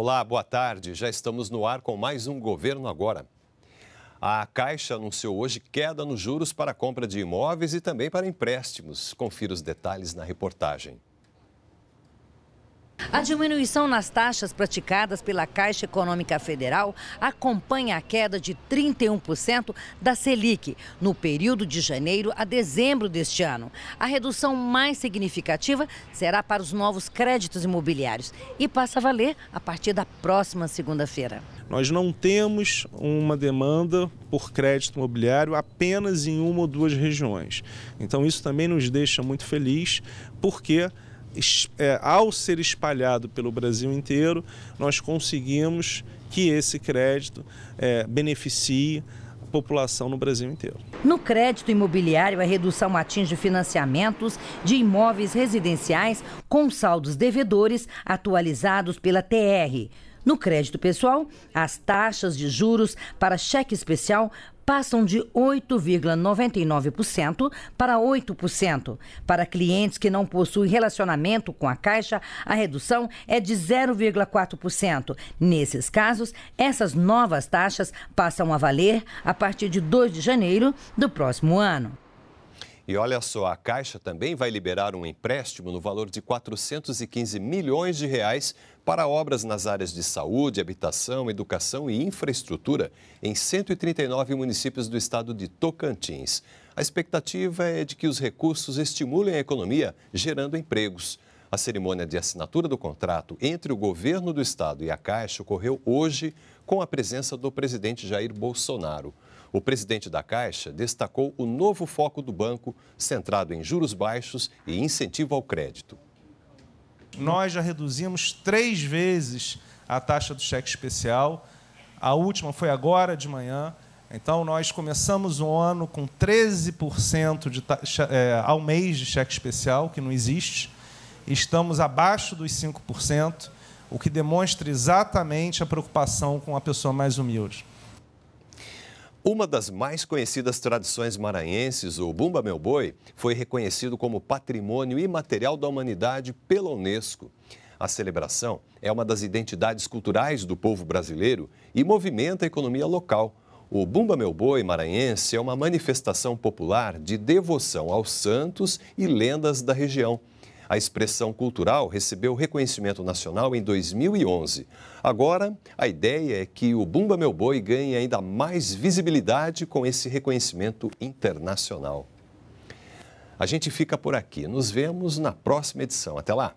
Olá, boa tarde. Já estamos no ar com mais um Governo Agora. A Caixa anunciou hoje queda nos juros para a compra de imóveis e também para empréstimos. Confira os detalhes na reportagem. A diminuição nas taxas praticadas pela Caixa Econômica Federal acompanha a queda de 31% da Selic no período de janeiro a dezembro deste ano. A redução mais significativa será para os novos créditos imobiliários e passa a valer a partir da próxima segunda-feira. Nós não temos uma demanda por crédito imobiliário apenas em uma ou duas regiões. Então, isso também nos deixa muito feliz, porque é, ao ser espalhado pelo Brasil inteiro, nós conseguimos que esse crédito é, beneficie população no Brasil inteiro. No crédito imobiliário, a redução atinge financiamentos de imóveis residenciais com saldos devedores atualizados pela TR. No crédito pessoal, as taxas de juros para cheque especial passam de 8,99% para 8%. Para clientes que não possuem relacionamento com a Caixa, a redução é de 0,4%. Nesses casos, essas novas taxas passam a valer a partir de 2 de janeiro do próximo ano. E olha só, a Caixa também vai liberar um empréstimo no valor de 415 milhões de reais para obras nas áreas de saúde, habitação, educação e infraestrutura em 139 municípios do estado de Tocantins. A expectativa é de que os recursos estimulem a economia, gerando empregos. A cerimônia de assinatura do contrato entre o governo do estado e a Caixa ocorreu hoje com a presença do presidente Jair Bolsonaro. O presidente da Caixa destacou o novo foco do banco, centrado em juros baixos e incentivo ao crédito. Nós já reduzimos três vezes a taxa do cheque especial. A última foi agora de manhã. Então, nós começamos o ano com 13% de taxa, é, ao mês de cheque especial, que não existe. Estamos abaixo dos 5% o que demonstra exatamente a preocupação com a pessoa mais humilde. Uma das mais conhecidas tradições maranhenses, o Bumba Meu Boi, foi reconhecido como Patrimônio Imaterial da Humanidade pela Unesco. A celebração é uma das identidades culturais do povo brasileiro e movimenta a economia local. O Bumba Meu Boi maranhense é uma manifestação popular de devoção aos santos e lendas da região. A expressão cultural recebeu reconhecimento nacional em 2011. Agora, a ideia é que o Bumba Meu Boi ganhe ainda mais visibilidade com esse reconhecimento internacional. A gente fica por aqui. Nos vemos na próxima edição. Até lá!